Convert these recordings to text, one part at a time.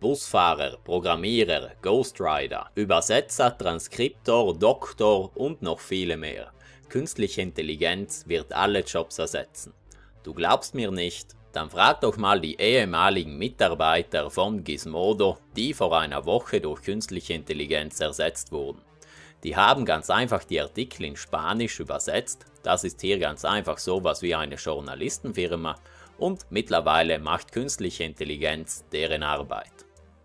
Busfahrer, Programmierer, Ghostwriter, Übersetzer, Transkriptor, Doktor und noch viele mehr. Künstliche Intelligenz wird alle Jobs ersetzen. Du glaubst mir nicht? Dann frag doch mal die ehemaligen Mitarbeiter von Gizmodo, die vor einer Woche durch künstliche Intelligenz ersetzt wurden. Die haben ganz einfach die Artikel in Spanisch übersetzt, das ist hier ganz einfach sowas wie eine Journalistenfirma, und mittlerweile macht künstliche Intelligenz deren Arbeit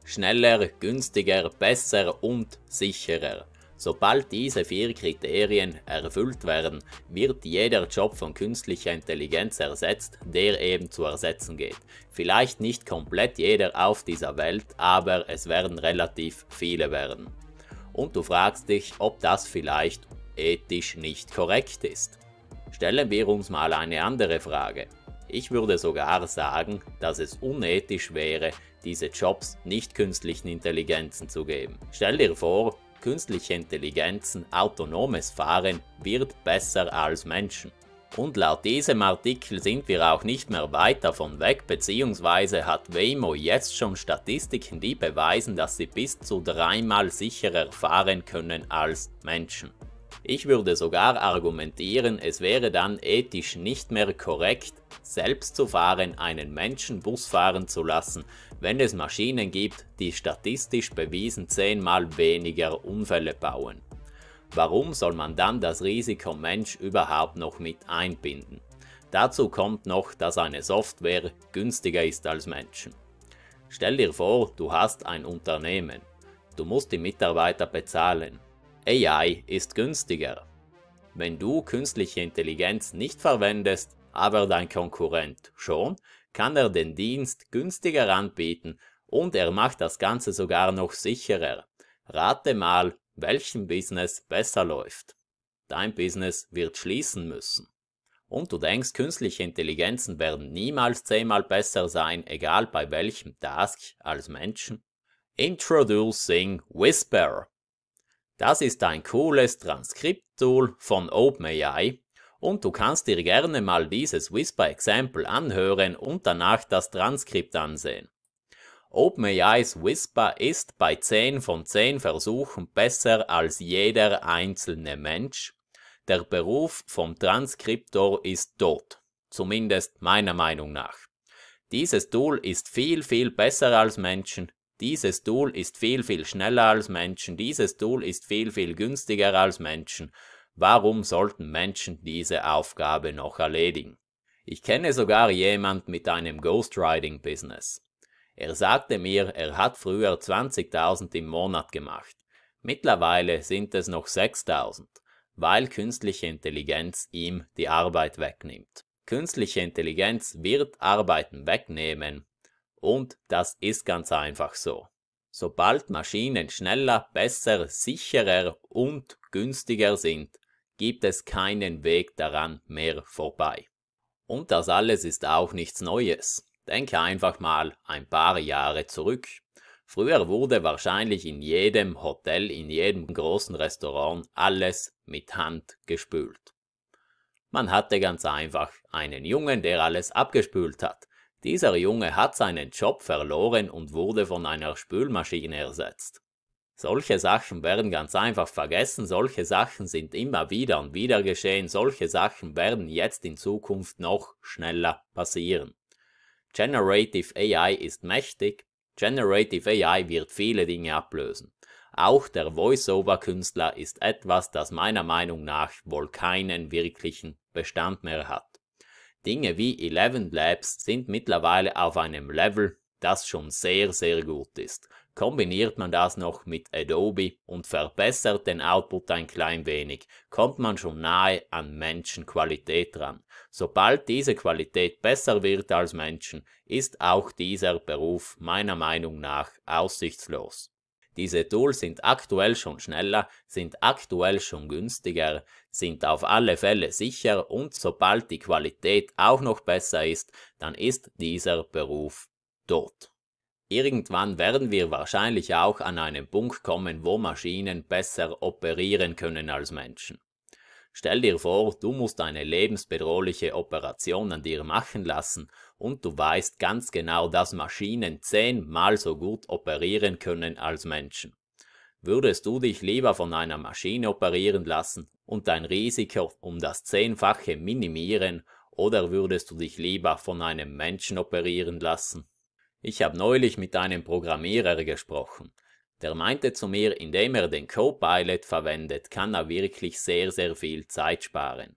schneller, günstiger, besser und sicherer. Sobald diese vier Kriterien erfüllt werden, wird jeder Job von künstlicher Intelligenz ersetzt, der eben zu ersetzen geht. Vielleicht nicht komplett jeder auf dieser Welt, aber es werden relativ viele werden. Und du fragst dich, ob das vielleicht ethisch nicht korrekt ist. Stellen wir uns mal eine andere Frage. Ich würde sogar sagen, dass es unethisch wäre, diese Jobs nicht künstlichen Intelligenzen zu geben. Stell dir vor, künstliche Intelligenzen autonomes Fahren wird besser als Menschen. Und laut diesem Artikel sind wir auch nicht mehr weit davon weg, bzw. hat Waymo jetzt schon Statistiken, die beweisen, dass sie bis zu dreimal sicherer fahren können als Menschen. Ich würde sogar argumentieren, es wäre dann ethisch nicht mehr korrekt, selbst zu fahren, einen Menschen Bus fahren zu lassen, wenn es Maschinen gibt, die statistisch bewiesen zehnmal weniger Unfälle bauen. Warum soll man dann das Risiko Mensch überhaupt noch mit einbinden? Dazu kommt noch, dass eine Software günstiger ist als Menschen. Stell dir vor, du hast ein Unternehmen. Du musst die Mitarbeiter bezahlen. AI ist günstiger. Wenn du künstliche Intelligenz nicht verwendest, aber dein Konkurrent schon, kann er den Dienst günstiger anbieten und er macht das Ganze sogar noch sicherer. Rate mal, welchem Business besser läuft. Dein Business wird schließen müssen. Und du denkst, künstliche Intelligenzen werden niemals zehnmal besser sein, egal bei welchem Task, als Menschen? Introducing Whisper, das ist ein cooles Transkripttool von OpenAI und du kannst dir gerne mal dieses Whisper Example anhören und danach das Transkript ansehen. OpenAI's Whisper ist bei 10 von 10 Versuchen besser als jeder einzelne Mensch. Der Beruf vom Transkriptor ist tot, zumindest meiner Meinung nach. Dieses Tool ist viel, viel besser als Menschen, dieses Tool ist viel, viel schneller als Menschen, dieses Tool ist viel, viel günstiger als Menschen. Warum sollten Menschen diese Aufgabe noch erledigen? Ich kenne sogar jemand mit einem Ghostwriting-Business. Er sagte mir, er hat früher 20.000 im Monat gemacht. Mittlerweile sind es noch 6.000, weil künstliche Intelligenz ihm die Arbeit wegnimmt. Künstliche Intelligenz wird Arbeiten wegnehmen, und das ist ganz einfach so. Sobald Maschinen schneller, besser, sicherer und günstiger sind, gibt es keinen Weg daran mehr vorbei. Und das alles ist auch nichts Neues. Denke einfach mal ein paar Jahre zurück. Früher wurde wahrscheinlich in jedem Hotel, in jedem großen Restaurant alles mit Hand gespült. Man hatte ganz einfach einen Jungen, der alles abgespült hat. Dieser Junge hat seinen Job verloren und wurde von einer Spülmaschine ersetzt. Solche Sachen werden ganz einfach vergessen, solche Sachen sind immer wieder und wieder geschehen, solche Sachen werden jetzt in Zukunft noch schneller passieren. Generative AI ist mächtig, Generative AI wird viele Dinge ablösen. Auch der Voice-over-Künstler ist etwas, das meiner Meinung nach wohl keinen wirklichen Bestand mehr hat. Dinge wie 11 Labs sind mittlerweile auf einem Level, das schon sehr, sehr gut ist. Kombiniert man das noch mit Adobe und verbessert den Output ein klein wenig, kommt man schon nahe an Menschenqualität ran. Sobald diese Qualität besser wird als Menschen, ist auch dieser Beruf meiner Meinung nach aussichtslos. Diese Tools sind aktuell schon schneller, sind aktuell schon günstiger, sind auf alle Fälle sicher und sobald die Qualität auch noch besser ist, dann ist dieser Beruf tot. Irgendwann werden wir wahrscheinlich auch an einen Punkt kommen, wo Maschinen besser operieren können als Menschen. Stell dir vor, du musst eine lebensbedrohliche Operation an dir machen lassen und du weißt ganz genau, dass Maschinen zehnmal so gut operieren können als Menschen. Würdest du dich lieber von einer Maschine operieren lassen und dein Risiko um das Zehnfache minimieren oder würdest du dich lieber von einem Menschen operieren lassen? Ich habe neulich mit einem Programmierer gesprochen der meinte zu mir, indem er den Copilot verwendet, kann er wirklich sehr, sehr viel Zeit sparen.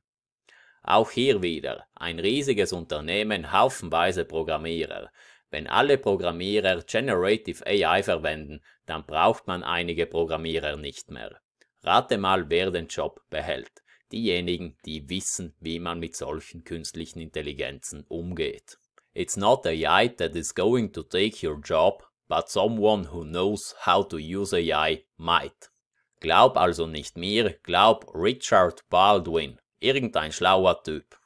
Auch hier wieder ein riesiges Unternehmen haufenweise Programmierer. Wenn alle Programmierer Generative AI verwenden, dann braucht man einige Programmierer nicht mehr. Rate mal, wer den Job behält. Diejenigen, die wissen, wie man mit solchen künstlichen Intelligenzen umgeht. It's not AI that is going to take your job, but someone who knows how to use AI might. Glaub also nicht mir, glaub Richard Baldwin, irgendein schlauer Typ.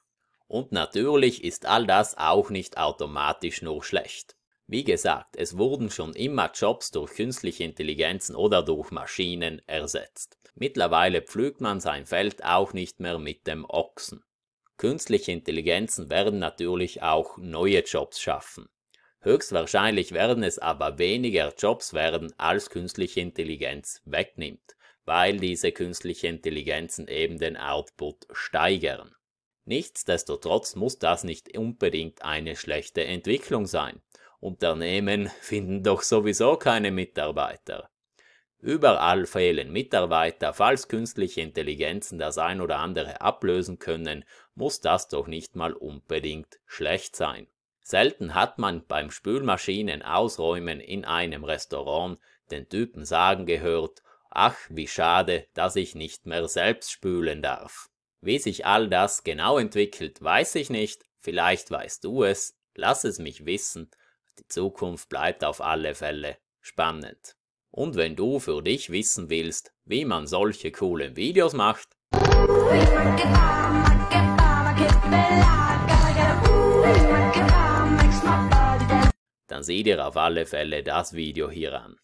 Und natürlich ist all das auch nicht automatisch nur schlecht. Wie gesagt, es wurden schon immer Jobs durch künstliche Intelligenzen oder durch Maschinen ersetzt. Mittlerweile pflügt man sein Feld auch nicht mehr mit dem Ochsen. Künstliche Intelligenzen werden natürlich auch neue Jobs schaffen. Höchstwahrscheinlich werden es aber weniger Jobs werden, als künstliche Intelligenz wegnimmt, weil diese künstlichen Intelligenzen eben den Output steigern. Nichtsdestotrotz muss das nicht unbedingt eine schlechte Entwicklung sein. Unternehmen finden doch sowieso keine Mitarbeiter. Überall fehlen Mitarbeiter, falls künstliche Intelligenzen das ein oder andere ablösen können, muss das doch nicht mal unbedingt schlecht sein. Selten hat man beim Spülmaschinen-Ausräumen in einem Restaurant den Typen sagen gehört, ach, wie schade, dass ich nicht mehr selbst spülen darf. Wie sich all das genau entwickelt, weiß ich nicht, vielleicht weißt du es, lass es mich wissen, die Zukunft bleibt auf alle Fälle spannend. Und wenn du für dich wissen willst, wie man solche coolen Videos macht, dann seht ihr auf alle Fälle das Video hier an.